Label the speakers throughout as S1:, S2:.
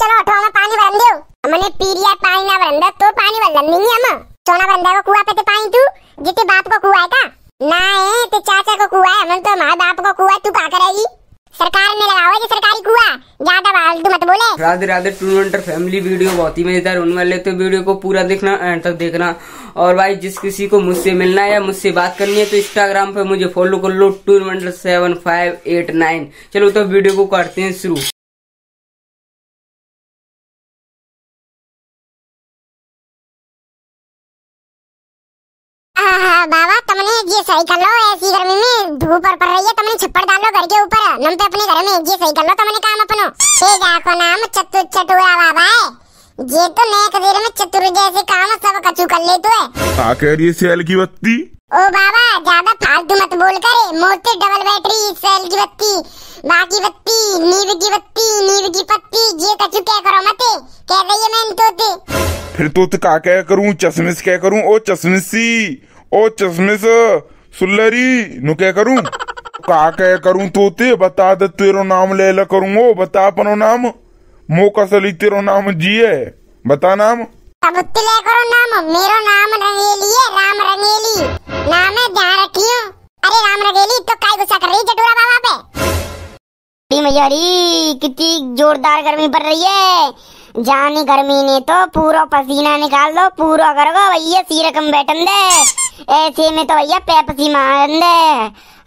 S1: चलो उठो पानी भर दो हमने पी लिया पानी ना भरन दो तो पानी भर नहीं हम सोना बंदा को कुआ पे तो पानी तू जिते बाप को कुआ है का ना है ते चाचा को कुआ है हम तो मां बाप को कुआ तू का करेगी सरकार में लगाओ जी सरकारी कुआ ज्यादा बाल तू मत बोले
S2: Radhe
S3: Radhe two wonder family video बहुत ही मजेदार उन वाले तो वीडियो को पूरा देखना एंड तक देखना और भाई जिस किसी को मुझसे मिलना है या मुझसे बात करनी है तो इंस्टाग्राम पे मुझे फॉलो कर लो two wonder seven five eight nine चलो तो वीडियो को करते हैं शुरू
S2: बाबा तुमने ये सही कर लो ऐसी गर्मी में धूप और पड़ रही है
S1: तुमने छप्पर डालो घर के ऊपर नम पे अपने घर में ये सही कर लो तुमने काम अपनो ये जाको नाम चतु चटुआ बाबा है ये तो नए देर में चतुर जैसे काम सब कचू कर लेते है
S2: आ कह रही है सेल की बत्ती
S1: ओ बाबा ज्यादा फालतू मत बोल करे मोटे डबल बैटरी सेल की बत्ती बाकी बत्ती नींद की बत्ती नींद की पत्ती ये तो कचू क्या करो मत कह रही है मैं तोते
S2: फिर तो क्या कह करूं चश्मिश कह करूं ओ चश्मिशी ओ चश्मे से सुल्लरी नु क्या करूं का क्या करूं तोते बता दे तेरो नाम ले ला करूंगो बता अपनो नाम मौका सली तेरो नाम जिए बता नाम
S1: अब ले करो नाम मेरो नाम रंगेली है राम रंगेली नाम है ध्यान रखियो अरे राम रंगेली तो काई गुस्सा कर रही जटूरा बाबा पे बड़ी मजारी कितनी जोरदार गर्मी पड़ रही है जानी गर्मी ने तो पूरा पसीना निकाल दो पूरा कर गो भैया सीरकम बैठन दे ऐसे में तो भैया पेप्सी मान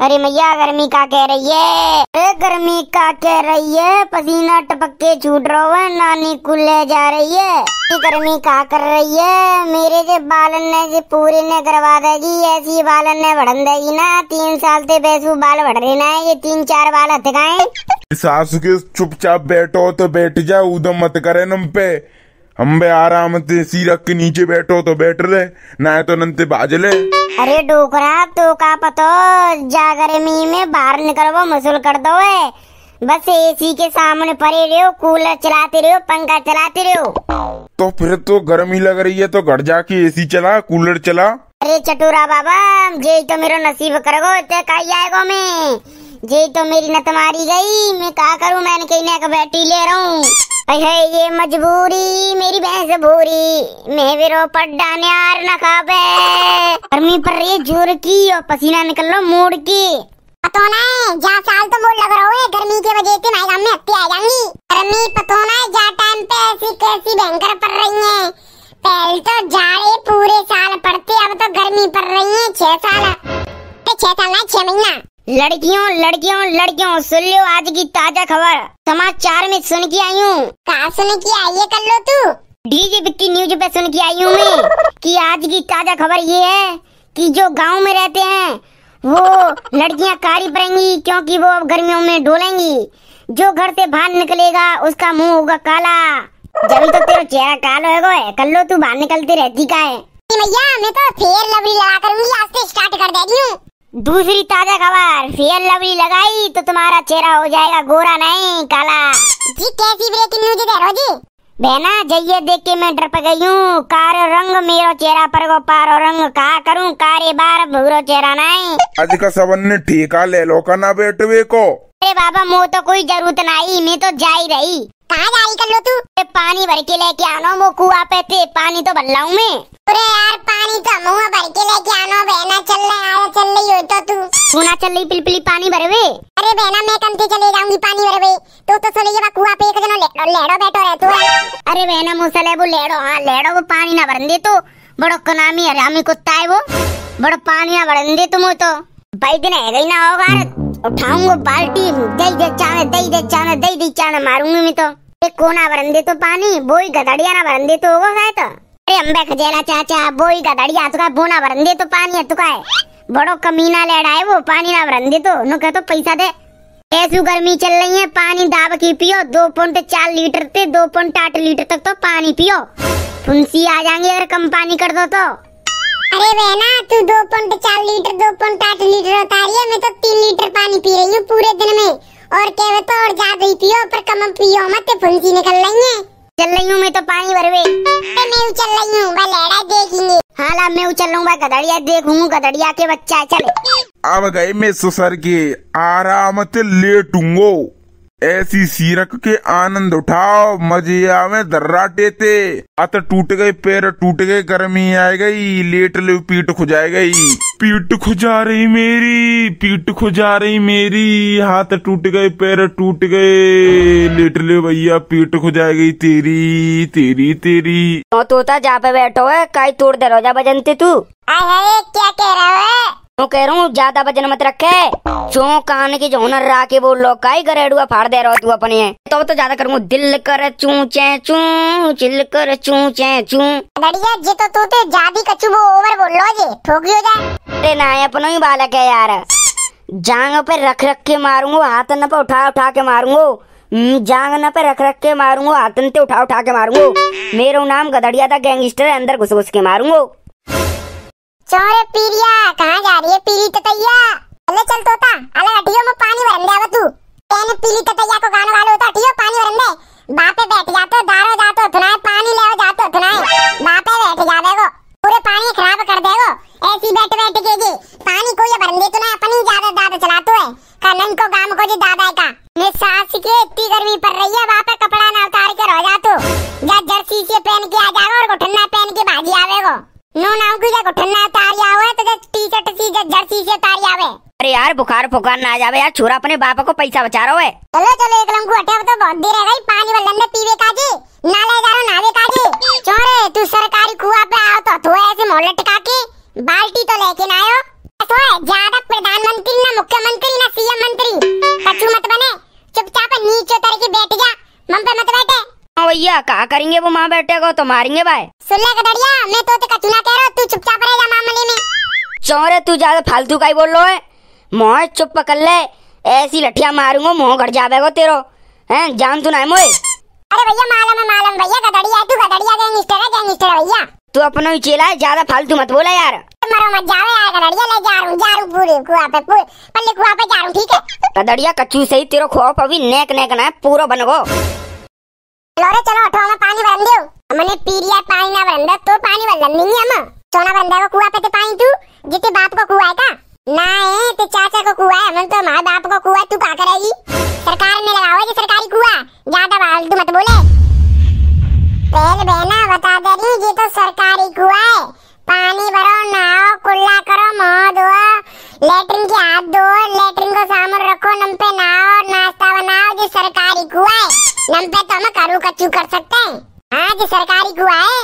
S1: अरे मैया गर्मी का कह रही है अरे गर्मी का कह रही है पसीना टपक के छूट रहा है नानी को ले जा रही है गर्मी का कर रही है मेरे से बालन ने से पूरे ने करवा देगी ऐसी बालन ने बढ़न देगी ना तीन साल से बेसू बाल बढ़ रहे ना ये तीन चार बाल हथ हथकाए
S2: सासू के चुपचाप बैठो तो बैठ जाओ उदम मत करे नम पे हम भी आराम से सीरक के नीचे बैठो तो बैठ ले ना तो नंते ले
S1: अरे डोकरा तो का पतो जागर मी में बाहर निकलवा मसूल कर दो है बस एसी के सामने पड़े रहो कूलर चलाते रहो पंखा चलाते रहो
S2: तो फिर तो गर्मी लग रही है तो घर जाके एसी चला कूलर चला
S1: अरे चटूरा बाबा जे तो मेरा नसीब करगो ते काई आएगो मैं ये तो मेरी न तुम्हारी गई मैं कहा करूँ मैंने कहीं ना कहीं बैठी ले रहा हूँ है ये मजबूरी मेरी भैंस भूरी मैं भी रो पड्डा न्यार न खाबे गर्मी पर ये जोर की और पसीना निकल लो मूड की पतोना है जा साल तो मोड़ लग रहा है गर्मी की वजह से मेरे गांव में हत्ती आ जाएंगी गर्मी पतोना है जा टाइम पे ऐसी कैसी भयंकर पड़ रही है पहले तो जाड़े पूरे साल पड़ते अब तो गर्मी पड़ रही है छह साल छह साल ना छह महीना लड़कियों लड़कियों लड़कियों सुन लो आज की ताजा खबर समाचार में सुन के आई हूँ कहा सुन के आई है कर लो तू डीजे बिक्की न्यूज पे सुन के आई हूँ मैं कि आज की ताजा खबर ये है कि जो गांव में रहते हैं वो लड़कियां कारी पड़ेंगी क्योंकि वो अब गर्मियों में डोलेंगी जो घर से बाहर निकलेगा उसका मुंह होगा काला जब तो तेरा चेहरा काला होगा कर लो तू बाहर निकलती रहती का है भैया मैं तो फेयर लवली लगा करूंगी आज से स्टार्ट कर हूँ दूसरी ताजा खबर फेयर लवली लगाई तो तुम्हारा चेहरा हो जाएगा गोरा नहीं काला जी कैसी ब्रेकिंग न्यूज दे रहो जी बहना जइए देख के मैं डर गई हूँ कार रंग मेरा चेहरा पर गो पारो रंग का करूँ कारे बार भूरो चेहरा नहीं
S2: आज का सबन ने ठीका ले लो का ना बेटवे को
S1: अरे बाबा मो तो कोई जरूरत नहीं मैं तो जा ही रही कहाँ जा रही कर लो तू पानी भर के लेके आनो वो कुआ पे थे पानी तो भर लाऊ मैं अरे यार पानी तो मुँह भर के लेके आनो बहना चल रहा आया चल रही हो तो तू सुना चल रही पिलपिली पानी भरवे अरे बहना मैं कम से चले जाऊंगी पानी भरवे हुए तो तो सोने के कुआ पे एक जना लेड़ो लेड़ो बैठो रह तू अरे बहना मुसल है वो लेड़ो हाँ लेड़ो वो पानी ना भरन दे तो बड़ो कनामी हरामी कुत्ता है वो बड़ो पानी ना भरन दे तुम तो भाई दिन है ना होगा उठाऊंगा बाल्टी दे दे चाने दे दे चाने दे दे चाने मारूंगी मैं तो कोना तो पानी કોના વરંદી તો પાણી तो ગધડિયાના વરંદી તો ઓગો થાય તો અરે અંબે तो का बोना ગધડિયા तो पानी है तो का है बड़ो कमीना लेड है वो पानी ना रंदे तो नो कह तो पैसा दे ऐसी गर्मी चल रही है पानी दाब की पियो दो पॉइंट चार लीटर से दो पॉइंट आठ लीटर तक तो पानी पियो फुंसी आ जाएंगे अगर कम पानी कर दो तो अरे बहना तू दो पॉइंट चार लीटर दो पॉइंट आठ लीटर उतारी है मैं तो तीन लीटर पानी पी रही हूँ पूरे दिन में और केवे तो और जा रही थी पर कम पियो मत तो फुंसी निकल रही है चल रही हूँ मैं तो पानी भरवे तो मैं उछल रही हूँ वह लहरा देखेंगे हाँ ला मैं उछल लूंगा गदड़िया देखूंगा गदड़िया के बच्चा चले
S2: अब गई मैं ससुर की आराम से लेटूंगो ऐसी सीरक के आनंद उठाओ मजे आवे दर्रा टेते अत टूट गए पैर टूट गए गर्मी आ गई लेट लो पीट खुजा गई पीट खुजा रही मेरी पीट खुजा रही मेरी हाथ टूट गए पैर टूट गए लेट लो भैया पीट खुजा गई तेरी तेरी तेरी
S3: तो तोता जा पे बैठो है काई तोड़ दे रोजा बजनते तू क्या कह रहा है तो कह रहा हूँ ज्यादा वजन मत रखे जो कान की जो हुनर राके वो लोकाई गरेडुआ फाड़ दे रहा तू अपने तो तो ज्यादा करूँ दिल कर चू चे चू चिल कर चू चे चू बढ़िया जे तो तू तो ज्यादा कचू वो ओवर बोल लो जे ठोक हो जाए अरे ना अपनो ही बालक है यार जांग पे रख रख के मारूंगा हाथ न पे उठा उठा के मारूंगा जांग न पे रख रख के मारूंगा हाथन पे उठा उठा के मारूंगा हम्म, मेरा नाम गदड़िया था गैंगस्टर अंदर घुस घुस के मारूंगा चोरे पीरिया कहा
S1: नो नाम की देखो ठन्ना तारी आवे तो टी-शर्ट सी जर्सी से तारी आवे
S3: अरे यार बुखार फुकार ना जावे यार छोरा अपने बाप को पैसा बचा रहो है
S1: चलो चलो एक लंगू हटे अब तो बहुत देर है गई पानी वाला ने पीवे काजी ना ले जा रहा नावे काजी छोरे तू सरकारी कुआ पे आओ तो थोड़ा ऐसे मोहल्ले टका के बाल्टी तो लेके ना आयो तो ज्यादा प्रधानमंत्री ना मुख्यमंत्री ना सीएम मंत्री कछु मत बने चुपचाप नीचे उतर के बैठ जा मम पे मत बैठे
S3: हाँ भैया क्या करेंगे वो माँ बेटे को तो मारेंगे भाई सुन ले गडरिया मैं तो का कह रहा तू चुपचाप रह मामले में चौरे तू ज्यादा फालतू का ही बोल रहा है मोह चुप पकड़ ले ऐसी लठिया मारूंगा मोह घट जावेगो तेरो हैं जान तू ना मोए अरे
S1: भैया मालूम है मालूम भैया
S3: गडरिया तू गडरिया गैंगस्टर है गैंगस्टर भैया तू अपना ही चेला है ज्यादा फालतू मत बोला यार
S1: तो मरो मत जावे यार गडरिया ले जा रहा जा रहा पूरे कुआ पे पूरे पल्ले कुआ पे जा रहा ठीक है
S3: गडरिया कच्चू सही तेरो खौफ अभी नेक नेक ना है पूरा बन गो
S1: लोरे चलो उठो हम पानी भर लियो हमने पी लिया पानी ना भरन तो पानी भर भरन नहीं हम सोना बंदा को कुआ पे ते तो पानी तू जिते बाप को कुआ है का ना ए ते चाचा को कुआ है हम तो मां बाप को कुआ तू का करेगी सरकार में लगाओ जे सरकारी कुआ ज्यादा बाल तू मत बोले पहले बहना बता दे रही जे तो सरकारी कुआ है पानी भरो नाओ कुल्ला करो मोदो धोओ लेटरिन के हाथ धो लेटरिन को सामने रखो नम पे नाओ नाश्ता बनाओ नंबर तो हम करू कच्चू कर सकते हैं हाँ जी सरकारी कुआ है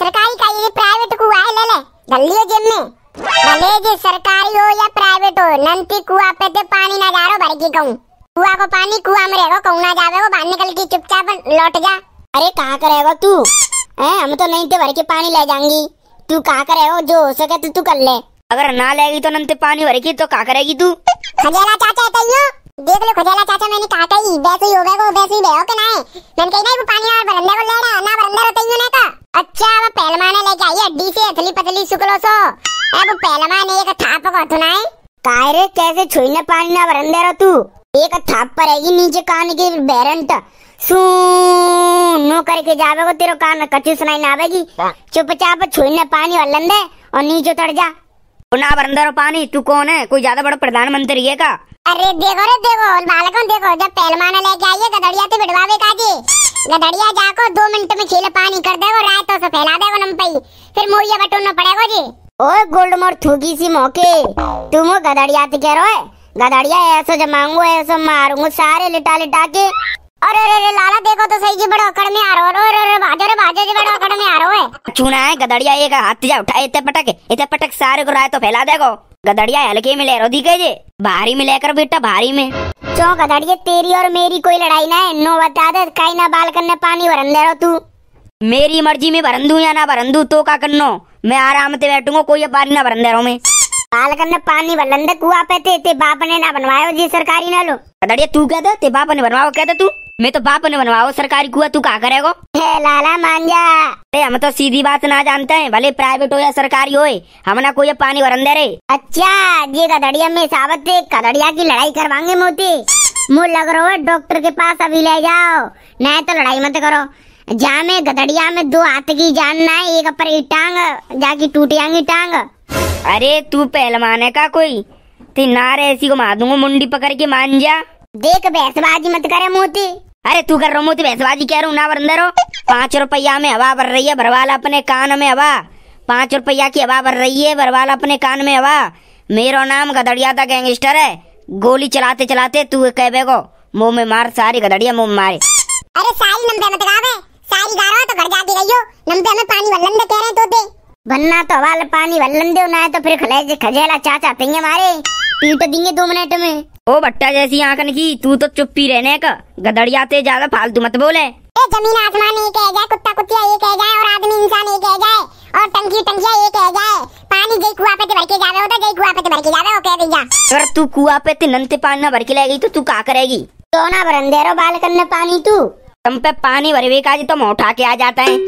S1: सरकारी का ये प्राइवेट कुआ है ले ले धल्लियो जेब में भले जी सरकारी हो या प्राइवेट हो नंती कुआ पे तो पानी ना जा रो भर की कहूँ कुआ को पानी कुआ में रहेगा कहूँ ना जावे वो बाहर निकल के चुपचाप लौट जा
S3: अरे कहाँ करेगा तू है हम तो नहीं तो भर के पानी ले जाऊंगी तू कहा करे जो हो सके तो तू कर ले अगर ना लेगी तो नमते पानी भर के तो कहा करेगी तू हजेला चाचा तैयो देख लो खजाला चाचा मैंने कहा था ही वैसे ही हो गया वो वैसे ही बेहो के ना है मैंने कही ना वो पानी
S1: और बरंदे को ले रहा ना बरंदे होते ही ना का तो। अच्छा वो पहलवान लेके आई हड्डी से अथली पतली सुकलो सो अब पहलवान एक थाप को हथना है कायरे कैसे छुई ना पानी ना बरंदे रह तू एक थाप पर आएगी नीचे कान के बैरंट सू
S3: नो करके जावे को तेरे कान में कच्ची सुनाई ना आवेगी हाँ। चुपचाप छुई ना पानी और लंदे और नीचे उतर जा गुलाब बरंदर पानी तू कौन है कोई ज्यादा बड़ा प्रधानमंत्री है का अरे देखो रे देखो बालकन देखो जब पहलवान लेके आइए गदड़िया से तो बिड़वावे काजे गदड़िया
S1: जाको दो मिनट में खेल पानी कर देगो रायतो से फैला देगो पाई फिर मुड़िया बटोरना पड़ेगा जी ओए गोल्ड मोर थूकी सी मौके तुम गदड़िया से तो कह रहे हो गधड़िया ऐसा जमाऊंगा ऐसा मारूंगा सारे लिटा लिटा के अरे अरे अरे लाला देखो तो सही जी बड़ो अकड़ में
S3: आ रहो अरे अरे भाजो रे भाजो जी बड़ो अकड़ में आ रहा है चूना है गदड़िया एक हाथ जा उठा इतने पटक इतने पटक सारे को राय तो फैला देगो गदड़िया हल्के में ले रो दिखे जे भारी में लेकर बेटा भारी में चो गदड़िया तेरी और मेरी कोई लड़ाई ना है नो बता दे काई ना बाल करने पानी भरन दे रहो तू मेरी मर्जी में भरन दू या ना भरन दू तो का करनो मैं आराम से बैठूंगा कोई पानी ना भरन दे रहा मैं बाल करने पानी भरन दे कुआ पे ते, ते बाप ने ना बनवायो जी सरकारी ना लो गदड़िया तू कह दे ते बाप ने बनवाओ कह दे तू मैं तो बाप ने बनवाओ सरकारी कुआ तू क्या करेगो लाला मांझा अरे हम तो सीधी बात ना जानते हैं भले प्राइवेट हो या सरकारी हो ना कोई पानी भर दे अच्छा ये गदड़िया में सावत थे गदड़िया की लड़ाई
S1: करवाएंगे मोती मुँह लग रहा है डॉक्टर के पास अभी ले जाओ नहीं तो लड़ाई मत करो
S3: जा में गदड़िया में दो हाथ की जान ना है एक पर टांग जाकी टूट जाएंगी टांग अरे तू पहलवान है का कोई तीन नारे ऐसी को मार दूंगा मुंडी पकड़ के मान जा देख बहसबाजी मत करे मोती अरे तू कर रो मोती बहसबाजी कह रहा हूँ ना वरंदर हो पाँच रुपया में हवा भर रही है भरवाल अपने कान में हवा पाँच रुपया की हवा भर रही है भरवाल अपने कान में हवा मेरा नाम गदड़िया था गैंगस्टर है गोली चलाते चलाते तू कह बेगो मुंह में मार सारी गदड़िया मुंह में मारे
S1: अरे सारी नंबे मत गावे सारी गारो तो घर जाती रहियो नंबे में पानी वल्लन दे कह रहे दे बन्ना
S3: तो वाले पानी वल्लन दे ना है तो फिर खले खजेला चाचा पिंगे मारे पी तो देंगे दो मिनट में ओ बट्टा जैसी आंखन की तू तो चुप्पी रहने का गदड़िया ते ज्यादा फालतू मत बोले ए जमीन आसमान एक है जाए कुत्ता कुत्ती एक है जाए और आदमी इंसान एक है जाए और टंकी टंकिया एक है जाए
S1: पानी जे कुआ पे ते भर के जावे होता तो जे
S3: कुआ पे ते भर के जावे ओ कह दैया अगर तू कुआ पे ते नंते पानी ना भर के ले गई तो तू का करेगी तो ना रो बाल करने पानी तू तुम पे पानी भरवे का जी तो उठा के आ जाता है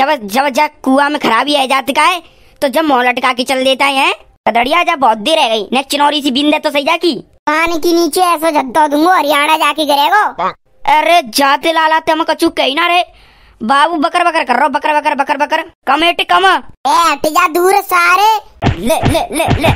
S3: जब जब जब कुआ में खराबी आ जाती का है तो जब मोह लटका के चल देता है कदड़िया जब बहुत देर रह गई नेक्स्ट चिनौरी सी बीन दे तो सही जा की पानी के नीचे ऐसा जद्दो दूंगा हरियाणा जाके गिरेगो अरे जाते लाला तुम कछु कही ना रे बाबू बकर बकर कर रो बकर बकर बकर बकर कम हेट कम ए हट जा दूर सारे ले ले ले ले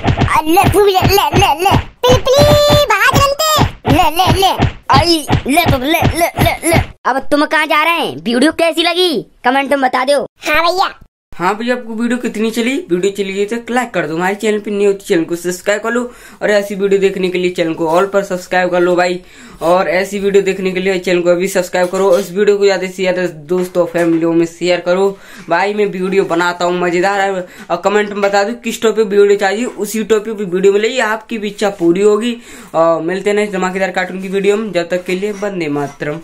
S3: ले तू ले ले ले ले तितली भाग रंते ले ले ले आई ले तुम ले ले ले अब तुम कहाँ जा रहे हैं वीडियो कैसी लगी कमेंट में बता दो हाँ भैया हाँ भैया आपको वीडियो कितनी चली वीडियो चली गई तो लाइक कर दो हमारे चैनल पे होती चैनल को सब्सक्राइब कर लो और ऐसी वीडियो देखने के लिए चैनल को ऑल पर सब्सक्राइब कर लो भाई और ऐसी वीडियो देखने के लिए चैनल को अभी सब्सक्राइब करो इस वीडियो को ज्यादा से ज्यादा दोस्तों फैमिलियों में शेयर करो भाई मैं वीडियो बनाता हूँ मजेदार और कमेंट में बता दो किस टॉपिक वीडियो चाहिए उसी टॉपिक पर वीडियो मिलेगी आपकी भी इच्छा पूरी होगी और मिलते नहीं धमाकेदार कार्टून की वीडियो में जब तक के लिए बंदे मातरम